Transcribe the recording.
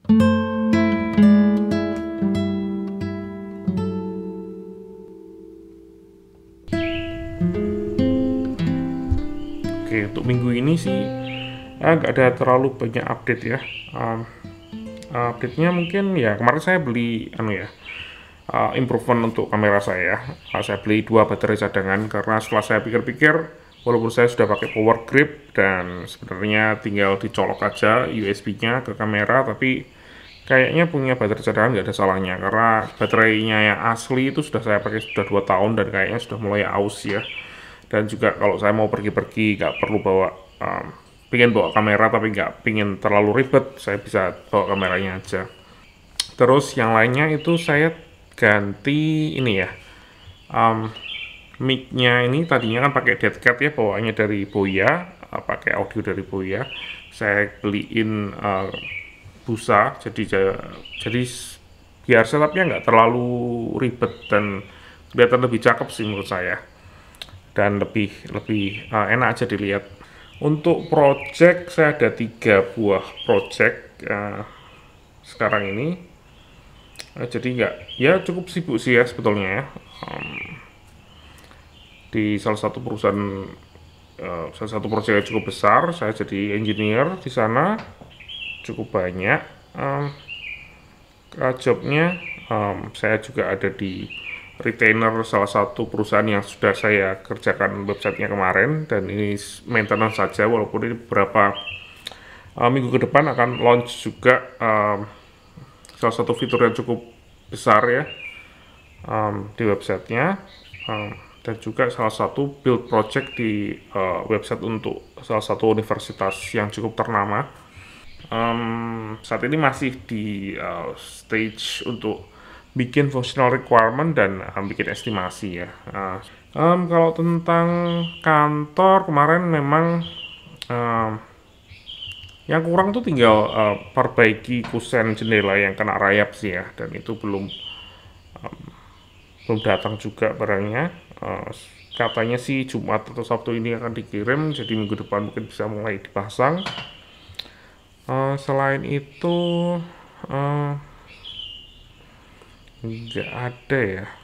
Oke, untuk minggu ini sih agak eh, ada terlalu banyak update ya. Um, update-nya mungkin ya kemarin saya beli anu ya uh, improvement untuk kamera saya. Uh, saya beli dua baterai cadangan karena setelah saya pikir-pikir walaupun saya sudah pakai power grip dan sebenarnya tinggal dicolok aja USB-nya ke kamera tapi kayaknya punya baterai cadangan nggak ada salahnya karena baterainya yang asli itu sudah saya pakai sudah 2 tahun dan kayaknya sudah mulai aus ya dan juga kalau saya mau pergi-pergi nggak perlu bawa um, pingin bawa kamera tapi nggak pingin terlalu ribet saya bisa bawa kameranya aja terus yang lainnya itu saya ganti ini ya um, mic-nya ini tadinya kan pakai dead cat ya bawaannya dari Boya eh, pakai audio dari Boya saya beliin uh, eh, busa jadi jadi biar setupnya nggak terlalu ribet dan kelihatan lebih cakep sih menurut saya dan lebih lebih uh, enak aja dilihat untuk project saya ada tiga buah project uh, sekarang ini uh, jadi nggak ya cukup sibuk sih ya sebetulnya ya um, di salah satu perusahaan uh, salah satu proyek yang cukup besar saya jadi engineer di sana cukup banyak um, jobnya um, saya juga ada di retainer salah satu perusahaan yang sudah saya kerjakan websitenya kemarin dan ini maintenance saja walaupun ini beberapa uh, minggu ke depan akan launch juga um, salah satu fitur yang cukup besar ya um, di websitenya um, dan juga salah satu build project di uh, website untuk salah satu universitas yang cukup ternama. Um, saat ini masih di uh, stage untuk bikin functional requirement dan um, bikin estimasi ya. Uh, um, kalau tentang kantor kemarin memang um, yang kurang tuh tinggal uh, perbaiki kusen jendela yang kena rayap sih ya dan itu belum um, belum datang juga barangnya uh, katanya sih Jumat atau Sabtu ini akan dikirim jadi minggu depan mungkin bisa mulai dipasang uh, selain itu uh, nggak ada ya